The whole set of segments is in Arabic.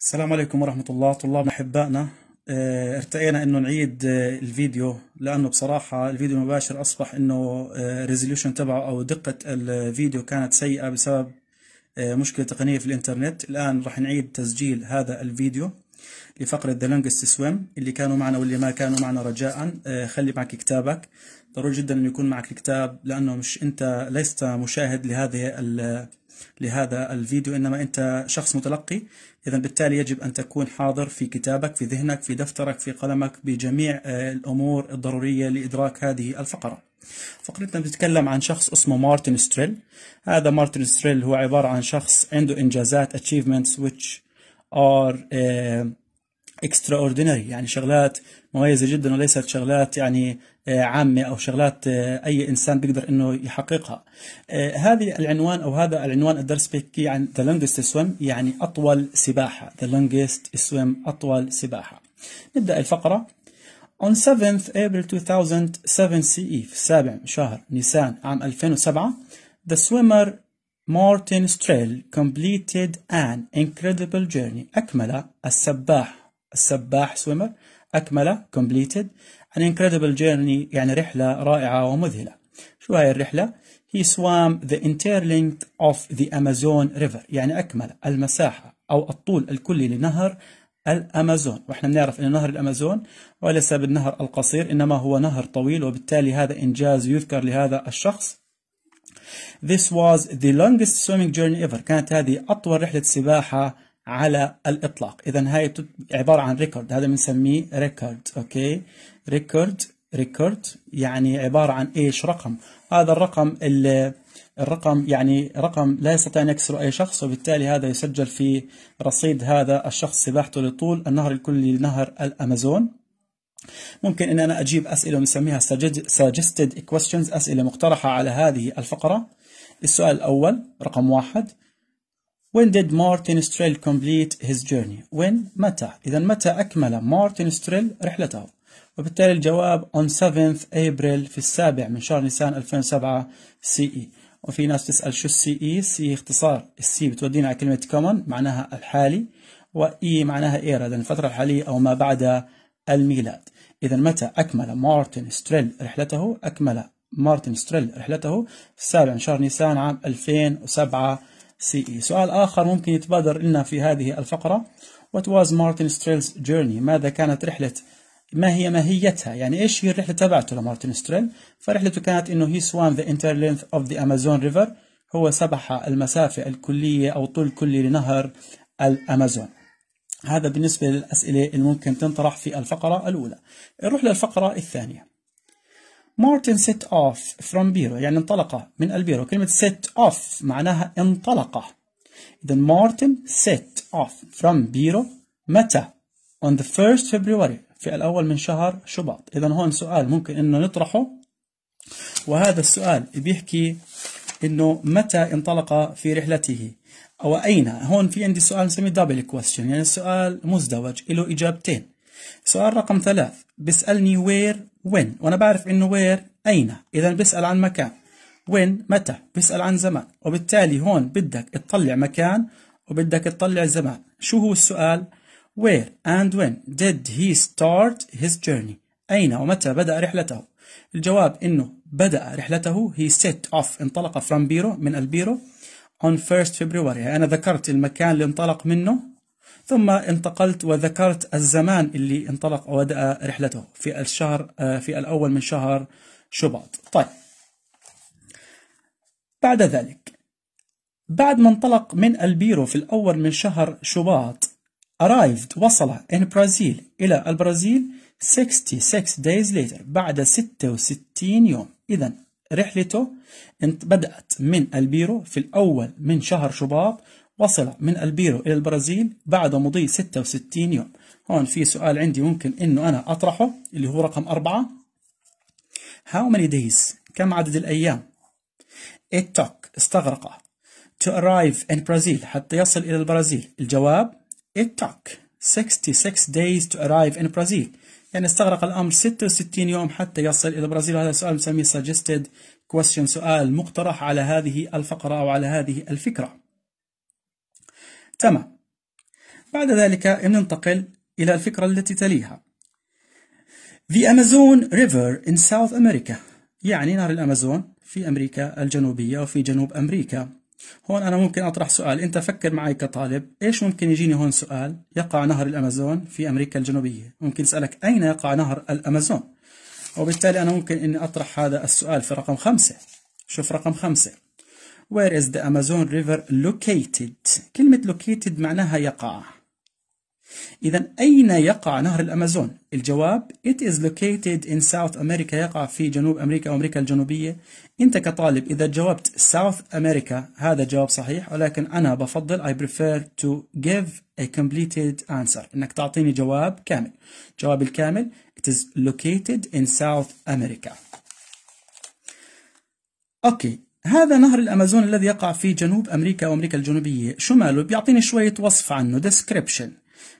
السلام عليكم ورحمة الله طلاب أحبائنا آه، ارتقينا ارتئينا انه نعيد آه، الفيديو لانه بصراحة الفيديو المباشر اصبح انه ريزوليوشن آه، تبعه او دقة الفيديو كانت سيئة بسبب مشكلة تقنية في الانترنت الان راح نعيد تسجيل هذا الفيديو لفقرة The Longest Swim اللي كانوا معنا واللي ما كانوا معنا رجاء خلي معك كتابك ضروري جدا أن يكون معك الكتاب لأنه مش أنت لست مشاهد لهذه لهذا الفيديو إنما أنت شخص متلقي إذا بالتالي يجب أن تكون حاضر في كتابك في ذهنك في دفترك في قلمك بجميع آه، الأمور الضرورية لإدراك هذه الفقرة فقرتنا بتتكلم عن شخص اسمه مارتن ستريل هذا مارتن ستريل هو عبارة عن شخص عنده إنجازات achievements which are uh, اكسترا اوردينري يعني شغلات مميزه جدا وليست شغلات يعني آه، عامه او شغلات آه، اي انسان بيقدر انه يحققها. آه، هذه العنوان او هذا العنوان الدرس بيحكي عن ذا لونجست سويم يعني اطول سباحه، ذا لونجست سويم اطول سباحه. نبدا الفقره On 7th April 2007 CE في سابع شهر نيسان عام 2007 The swimmer Martin ستريل completed an incredible journey أكمل السباح السباح سويمر أكمل completed an incredible journey يعني رحلة رائعة ومذهلة شو هاي الرحلة؟ He swam the entire length of the Amazon River يعني أكمل المساحة أو الطول الكلي لنهر الأمازون وإحنا بنعرف أن نهر الأمازون وليس بالنهر القصير إنما هو نهر طويل وبالتالي هذا إنجاز يذكر لهذا الشخص This was the longest swimming journey ever كانت هذه أطول رحلة سباحة على الإطلاق إذا هاي عبارة عن ريكورد هذا بنسميه ريكورد أوكي ريكورد ريكورد يعني عبارة عن إيش رقم هذا الرقم اللي الرقم يعني رقم لا يستطيع أن يكسره أي شخص وبالتالي هذا يسجل في رصيد هذا الشخص سباحته لطول النهر الكلي لنهر الأمازون ممكن أن أنا أجيب أسئلة بنسميها suggested questions أسئلة مقترحة على هذه الفقرة السؤال الأول رقم واحد When did Martin Strell complete his journey? When متى إذا متى أكمل مارتن ستريل رحلته وبالتالي الجواب on 7th April في السابع من شهر نيسان 2007 CE وفي ناس تسأل شو السي اي سي اختصار السي بتودينا على كلمة common معناها الحالي وإي e معناها إيرا إذا الفترة الحالية أو ما بعد الميلاد إذا متى أكمل مارتن ستريل رحلته أكمل مارتن ستريل رحلته في السابع من شهر نيسان عام 2007 سي اي سؤال آخر ممكن يتبادر لنا في هذه الفقرة What was Martin Strell's journey ماذا كانت رحلة ما هي ماهيتها يعني إيش هي الرحلة تبعته لمارتن ستريل فرحلته كانت إنه هي swam the entire length of the Amazon River هو سبح المسافة الكلية أو طول كلي لنهر الأمازون هذا بالنسبة للأسئلة اللي ممكن تنطرح في الفقرة الأولى نروح للفقرة الثانية مارتن set off from بيرو يعني انطلق من البيرو كلمة set off معناها انطلق إذا مارتن set off from بيرو متى؟ on the 1st February في الأول من شهر شباط إذا هون سؤال ممكن إنه نطرحه وهذا السؤال بيحكي إنه متى انطلق في رحلته أو أين هون في عندي سؤال نسميه دبل كويستشن يعني السؤال مزدوج له إجابتين سؤال رقم ثلاث بيسألني وير وين وانا بعرف انه وير اين اذا بسال عن مكان وين متى بسال عن زمان وبالتالي هون بدك تطلع مكان وبدك تطلع زمان شو هو السؤال where and when did he start his journey اين ومتى بدا رحلته الجواب انه بدأ رحلته he set off انطلق from بيرو من البيرو on 1 February يعني أنا ذكرت المكان اللي انطلق منه ثم انتقلت وذكرت الزمان اللي انطلق وبدأ رحلته في الشهر آه، في الأول من شهر شباط طيب بعد ذلك بعد ما انطلق من البيرو في الأول من شهر شباط arrived وصل in Brazil إلى البرازيل 66 days later بعد 66 يوم إذا رحلته بدأت من البيرو في الأول من شهر شباط وصل من البيرو إلى البرازيل بعد مضي 66 يوم هون في سؤال عندي ممكن إنه أنا أطرحه اللي هو رقم أربعة How many days كم عدد الأيام It took استغرق to arrive in Brazil حتى يصل إلى البرازيل الجواب It took 66 days to arrive in Brazil يعني استغرق الأمر 66 يوم حتى يصل إلى البرازيل هذا سؤال نسميه suggested question سؤال مقترح على هذه الفقرة أو على هذه الفكرة تمام بعد ذلك ننتقل إلى الفكرة التي تليها The Amazon River in South America يعني نهر الأمازون في أمريكا الجنوبية وفي جنوب أمريكا هون أنا ممكن أطرح سؤال أنت فكر معي كطالب إيش ممكن يجيني هون سؤال يقع نهر الأمازون في أمريكا الجنوبية ممكن أسألك أين يقع نهر الأمازون وبالتالي أنا ممكن أني أطرح هذا السؤال في رقم خمسة شوف رقم خمسة Where is the Amazon River located? كلمة located معناها يقع إذا أين يقع نهر الأمازون؟ الجواب It is located in South America يقع في جنوب أمريكا وأمريكا الجنوبية أنت كطالب إذا جاوبت South America هذا جواب صحيح ولكن أنا بفضل I prefer to give a completed answer إنك تعطيني جواب كامل جواب الكامل It is located in South America أوكي هذا نهر الأمازون الذي يقع في جنوب أمريكا وأمريكا الجنوبية شو ماله بيعطيني شوية وصف عنه ديسكريبشن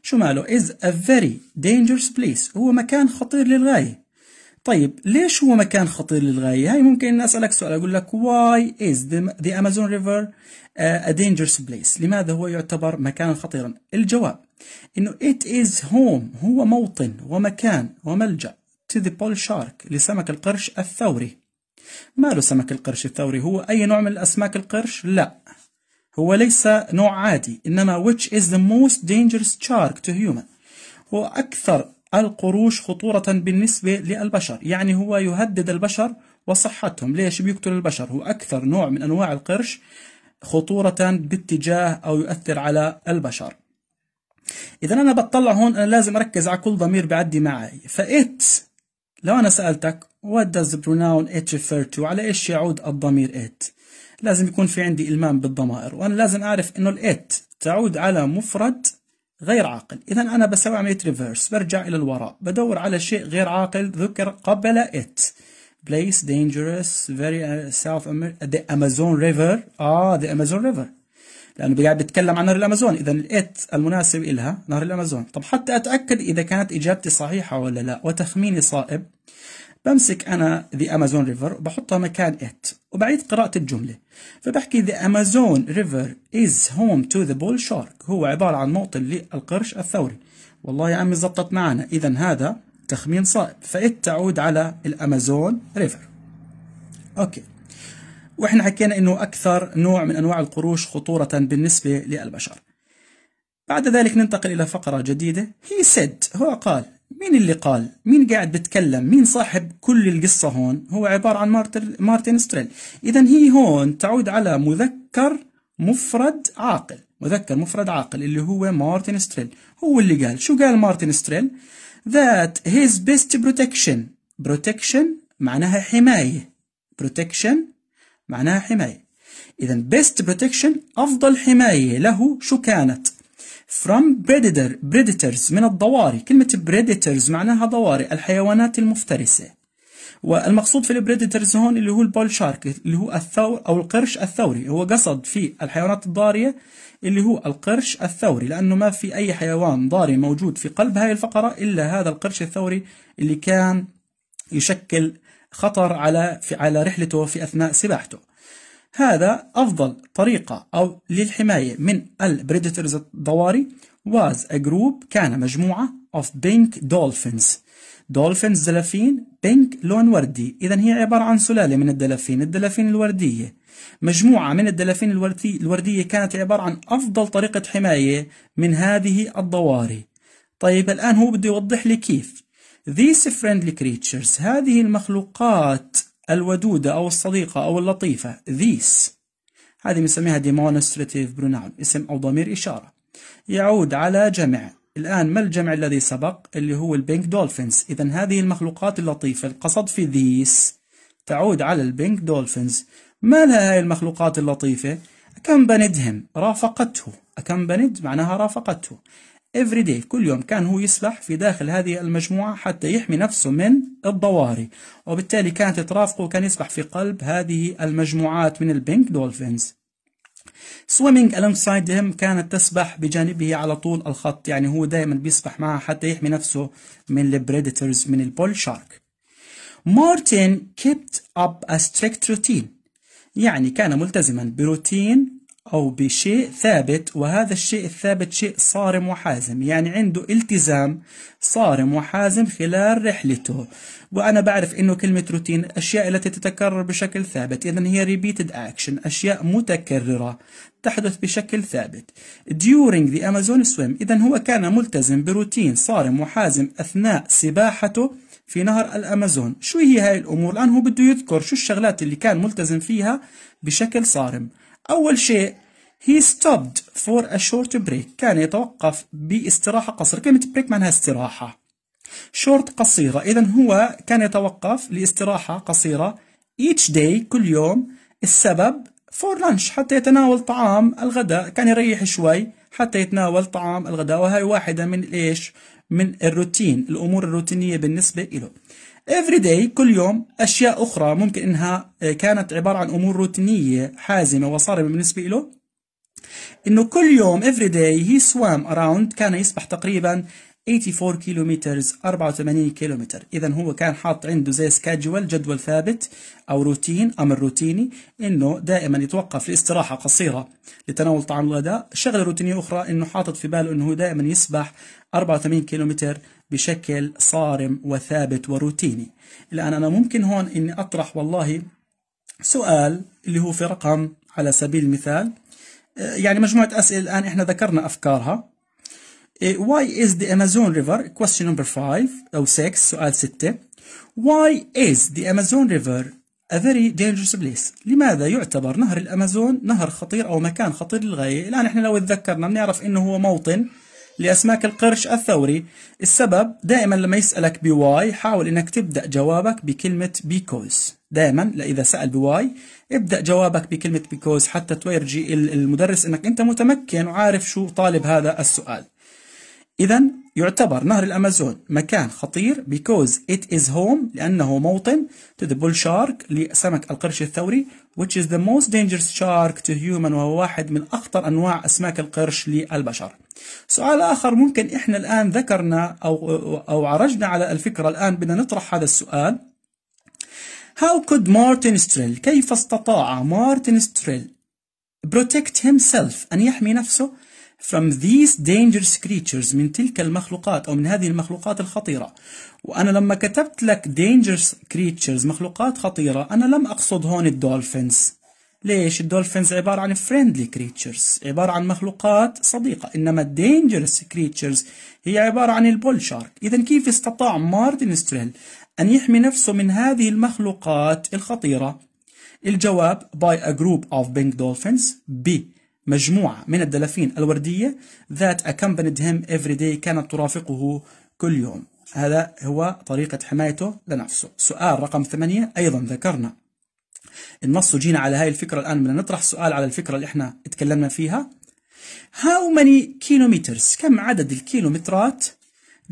شو ماله ا فيري دينجرس بليس هو مكان خطير للغاية طيب ليش هو مكان خطير للغاية هاي ممكن الناس أسألك سؤال أقول لك why is the, the Amazon River uh, a dangerous place لماذا هو يعتبر مكانا خطيرا الجواب إنه it is home هو موطن ومكان وملجأ to the بول shark لسمك القرش الثوري ما له سمك القرش الثوري هو أي نوع من الأسماك القرش؟ لا هو ليس نوع عادي إنما which is the most dangerous shark to human هو أكثر القروش خطورة بالنسبة للبشر يعني هو يهدد البشر وصحتهم ليش بيقتل البشر هو أكثر نوع من أنواع القرش خطورة باتجاه أو يؤثر على البشر إذا أنا بطلع هون أنا لازم أركز على كل ضمير بعدي معي فإت لو أنا سألتك what does the pronoun it refer to على إيش يعود الضمير it لازم يكون في عندي إلمام بالضمائر وأنا لازم أعرف إنه الات تعود على مفرد غير عاقل إذا أنا بسوي عملية ريفيرس برجع إلى الوراء بدور على شيء غير عاقل ذكر قبل it place dangerous very uh, south Amer the Amazon river آه the Amazon river لأنه قاعد بيتكلم عن نهر الأمازون إذا الإت المناسب لها نهر الأمازون طب حتى أتأكد إذا كانت إجابتي صحيحة ولا لا وتخميني صائب بمسك أنا ذا أمازون ريفر وبحطها مكان إت وبعيد قراءة الجملة فبحكي ذا أمازون ريفر إز هوم تو ذا بول شارك هو عبارة عن موطن للقرش الثوري والله يا عمي زبطت معنا إذا هذا تخمين صائب فإت تعود على الأمازون ريفر أوكي واحنا حكينا انه اكثر نوع من انواع القروش خطورة بالنسبة للبشر بعد ذلك ننتقل الى فقرة جديدة هي سيد هو قال مين اللي قال مين قاعد بتكلم مين صاحب كل القصة هون هو عبارة عن مارتن ستريل اذا هي هون تعود على مذكر مفرد عاقل مذكر مفرد عاقل اللي هو مارتن ستريل هو اللي قال شو قال مارتن ستريل ذات هيز بيست بروتكشن بروتكشن معناها حماية بروتكشن معناها حماية إذا best protection أفضل حماية له شو كانت from predator predators من الضواري كلمة predators معناها ضواري الحيوانات المفترسة والمقصود في البريدترز هون اللي هو البول شارك اللي هو الثور او القرش الثوري هو قصد في الحيوانات الضاريه اللي هو القرش الثوري لانه ما في اي حيوان ضاري موجود في قلب هاي الفقره الا هذا القرش الثوري اللي كان يشكل خطر على في على رحلته في أثناء سباحته هذا أفضل طريقة أو للحماية من البريدترز الضواري واز ا جروب كان مجموعة اوف بينك دولفينز. دولفينز دلافين بينك لون وردي إذا هي عبارة عن سلالة من الدلافين الدلافين الوردية مجموعة من الدلافين الوردية كانت عبارة عن أفضل طريقة حماية من هذه الضواري طيب الآن هو بده يوضح لي كيف These friendly creatures هذه المخلوقات الودودة أو الصديقة أو اللطيفة these هذه بنسميها demonstrative pronoun اسم أو ضمير إشارة يعود على جمع الآن ما الجمع الذي سبق اللي هو البينك دولفينز إذا هذه المخلوقات اللطيفة القصد في these تعود على البينك دولفينز ما لها هاي المخلوقات اللطيفة أكمبندهم رافقته أكمبند معناها رافقته every day كل يوم كان هو يسبح في داخل هذه المجموعة حتى يحمي نفسه من الضواري وبالتالي كانت ترافقه وكان يسبح في قلب هذه المجموعات من البينك دولفينز swimming alongside him كانت تسبح بجانبه على طول الخط يعني هو دائما بيسبح معها حتى يحمي نفسه من البريدترز من البول شارك مارتن kept up a strict routine يعني كان ملتزما بروتين أو بشيء ثابت وهذا الشيء الثابت شيء صارم وحازم يعني عنده التزام صارم وحازم خلال رحلته وأنا بعرف أنه كلمة روتين أشياء التي تتكرر بشكل ثابت إذا هي repeated action أشياء متكررة تحدث بشكل ثابت during the Amazon swim إذا هو كان ملتزم بروتين صارم وحازم أثناء سباحته في نهر الأمازون شو هي هاي الأمور الآن هو بده يذكر شو الشغلات اللي كان ملتزم فيها بشكل صارم أول شيء he stopped for a short break كان يتوقف باستراحة قصيرة كلمة break معناها استراحة short قصيرة إذا هو كان يتوقف لاستراحة قصيرة each day كل يوم السبب for lunch حتى يتناول طعام الغداء كان يريح شوي حتى يتناول طعام الغداء وهي واحدة من الإيش من الروتين الأمور الروتينية بالنسبة له every day كل يوم أشياء أخرى ممكن إنها آه، كانت عبارة عن أمور روتينية حازمة وصارمة بالنسبة له إنه كل يوم every day he swam around كان يسبح تقريبا 84 كيلومتر 84 كيلومتر إذا هو كان حاط عنده زي سكادجول جدول ثابت أو روتين أمر روتيني إنه دائما يتوقف لاستراحة قصيرة لتناول طعام الغداء شغلة روتينية أخرى إنه حاطط في باله إنه دائما يسبح 84 كيلومتر بشكل صارم وثابت وروتيني الآن أنا ممكن هون أني أطرح والله سؤال اللي هو في رقم على سبيل المثال آه، يعني مجموعة أسئلة الآن إحنا ذكرنا أفكارها إيه، Why is the Amazon River question number 5 أو 6 سؤال 6 Why is the Amazon River a very dangerous place لماذا يعتبر نهر الأمازون نهر خطير أو مكان خطير للغاية الآن إحنا لو تذكرنا بنعرف إنه هو موطن لأسماك القرش الثوري السبب دائما لما يسألك بواي حاول أنك تبدأ جوابك بكلمة because دائما إذا سأل بواي ابدأ جوابك بكلمة because حتى تورجي المدرس أنك أنت متمكن وعارف شو طالب هذا السؤال إذا يعتبر نهر الأمازون مكان خطير because it is home لأنه موطن to the bull shark لسمك القرش الثوري which is the most dangerous shark to human وهو واحد من أخطر أنواع أسماك القرش للبشر. سؤال آخر ممكن إحنا الآن ذكرنا أو أو عرجنا على الفكرة الآن بدنا نطرح هذا السؤال. How could Martin Strill كيف استطاع مارتن ستريل protect himself أن يحمي نفسه from these dangerous creatures من تلك المخلوقات أو من هذه المخلوقات الخطيرة وأنا لما كتبت لك dangerous creatures مخلوقات خطيرة أنا لم أقصد هون الدولفينز ليش الدولفينز عبارة عن friendly creatures عبارة عن مخلوقات صديقة إنما dangerous creatures هي عبارة عن البول شارك إذا كيف استطاع مارتن ستريل أن يحمي نفسه من هذه المخلوقات الخطيرة الجواب by a group of pink dolphins ب مجموعة من الدلافين الوردية ذات accompanied him every day كانت ترافقه كل يوم هذا هو طريقة حمايته لنفسه سؤال رقم ثمانية أيضا ذكرنا النص جينا على هاي الفكرة الآن بدنا نطرح سؤال على الفكرة اللي احنا اتكلمنا فيها How many kilometers كم عدد الكيلومترات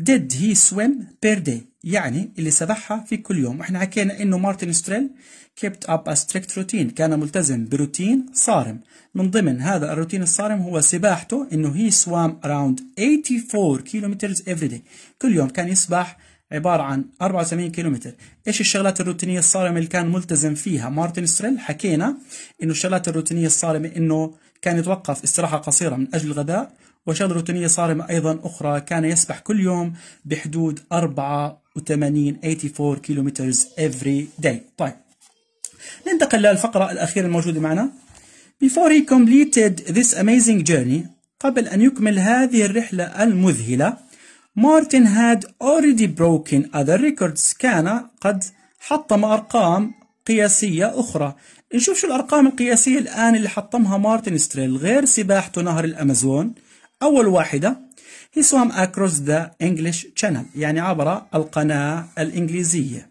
did he swim per day يعني اللي سبحها في كل يوم احنا حكينا انه مارتن ستريل كيبت اب استريكت روتين كان ملتزم بروتين صارم من ضمن هذا الروتين الصارم هو سباحته انه هي سوام اراوند 84 كيلومترز افري داي كل يوم كان يسبح عبارة عن 74 كيلومتر ايش الشغلات الروتينية الصارمة اللي كان ملتزم فيها مارتن ستريل حكينا انه الشغلات الروتينية الصارمة انه كان يتوقف استراحة قصيرة من اجل الغداء وشغلة روتينية صارمة ايضا اخرى كان يسبح كل يوم بحدود أربعة 84 كيلومتر every day طيب ننتقل للفقرة الأخيرة الموجودة معنا Before he completed this amazing journey قبل أن يكمل هذه الرحلة المذهلة مارتن had already broken other records كان قد حطم أرقام قياسية أخرى نشوف شو الأرقام القياسية الآن اللي حطمها مارتن ستريل غير سباحته نهر الأمازون أول واحدة He swam across the English Channel يعني عبر القناة الإنجليزية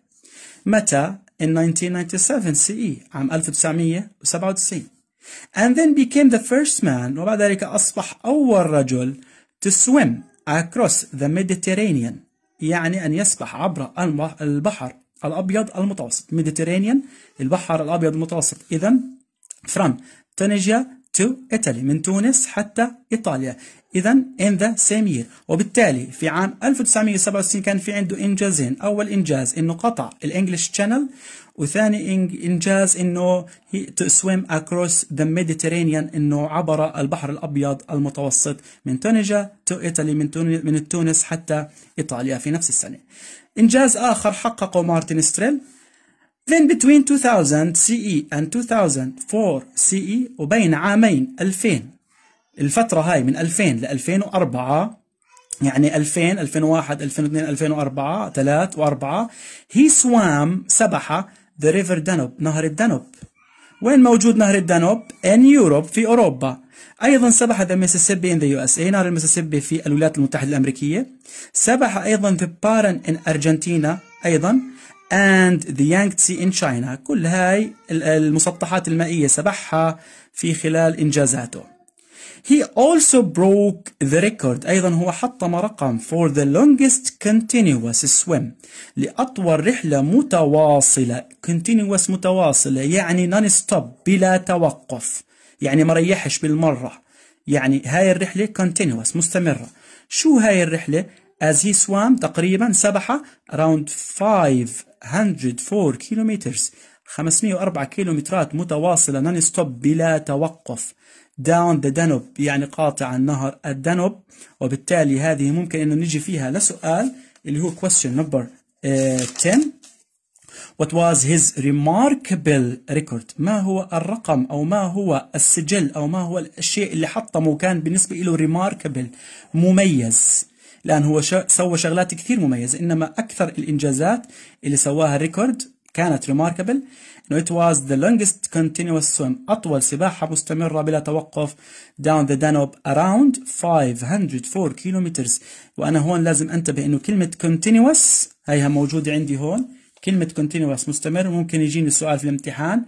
متى in 1997 CE عام 1997 and then became the first man وبعد ذلك أصبح أول رجل to swim across the Mediterranean يعني أن يسبح عبر البحر الأبيض المتوسط Mediterranean البحر الأبيض المتوسط إذا from Tunisia to Italy من تونس حتى إيطاليا إذا in the same year وبالتالي في عام 1967 كان في عنده إنجازين أول إنجاز إنه قطع الإنجليش تشانل وثاني إنجاز إنه to swim across the Mediterranean إنه عبر البحر الأبيض المتوسط من تونجا to Italy من من تونس حتى إيطاليا في نفس السنة إنجاز آخر حققه مارتن ستريل Then between 2000 CE and 2004 CE وبين عامين 2000 الفترة هاي من 2000 ل 2004 يعني 2000 2001 2002 2004 3 و4 he swam سبح the river Danube نهر الدانوب وين موجود نهر الدانوب in Europe في أوروبا أيضا سبح the Mississippi in the USA نهر المسيسيبي في الولايات المتحدة الأمريكية سبح أيضا the Paran in Argentina أيضا and the Yangtze in China كل هاي المسطحات المائية سبحها في خلال إنجازاته He also broke the record أيضا هو حطم رقم for the longest continuous swim لأطول رحلة متواصلة continuous متواصلة يعني non-stop بلا توقف يعني ما ريحش بالمرة يعني هاي الرحلة continuous مستمرة شو هاي الرحلة؟ as he swam تقريبا سبح around 504 kilometers 504 كيلومترات متواصلة نون ستوب بلا توقف down the Danube يعني قاطع النهر الدانوب وبالتالي هذه ممكن انه نجي فيها لسؤال اللي هو question number uh, آه، 10 What was his remarkable record ما هو الرقم أو ما هو السجل أو ما هو الشيء اللي حطمه كان بالنسبة له remarkable مميز لان هو سوى شغلات كثير مميزه انما اكثر الانجازات اللي سواها ريكورد كانت ريماركبل انه ات واز ذا لونجست كونتينوس سويم اطول سباحه مستمره بلا توقف داون ذا دانوب اراوند 504 كيلومتر وانا هون لازم انتبه انه كلمه كونتينوس هيها موجوده عندي هون كلمة continuous مستمر ممكن يجيني سؤال في الامتحان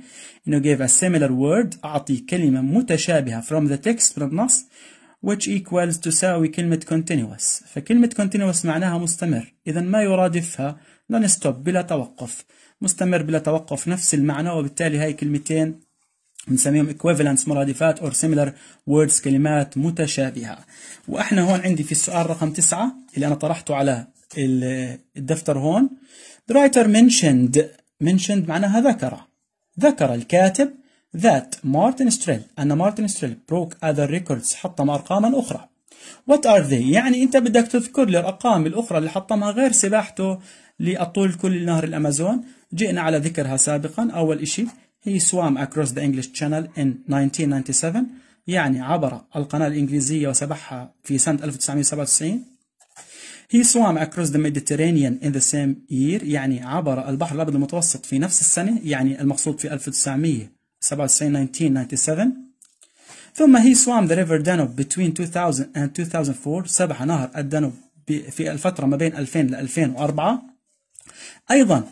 انه gave a similar word اعطي كلمة متشابهة from the text من النص which equals تساوي كلمة continuous فكلمة continuous معناها مستمر إذا ما يرادفها non stop بلا توقف مستمر بلا توقف نفس المعنى وبالتالي هاي كلمتين بنسميهم equivalence مرادفات or similar words كلمات متشابهة وإحنا هون عندي في السؤال رقم تسعة اللي أنا طرحته على الدفتر هون the writer mentioned mentioned معناها ذكر ذكر الكاتب that Martin Strell أن Martin Strell broke other records حطم أرقاما أخرى what are they يعني أنت بدك تذكر لي الأرقام الأخرى اللي حطمها غير سباحته للطول كل نهر الأمازون جئنا على ذكرها سابقا أول إشي he swam across the English Channel in 1997 يعني عبر القناة الإنجليزية وسبحها في سنة 1997 He swam across the Mediterranean in the same year يعني عبر البحر الأبيض المتوسط في نفس السنة يعني المقصود في 1900 97 1997 ثم he swam the river Danube between 2000 and 2004 سبح نهر الدانوب في الفترة ما بين 2000 ل 2004 أيضا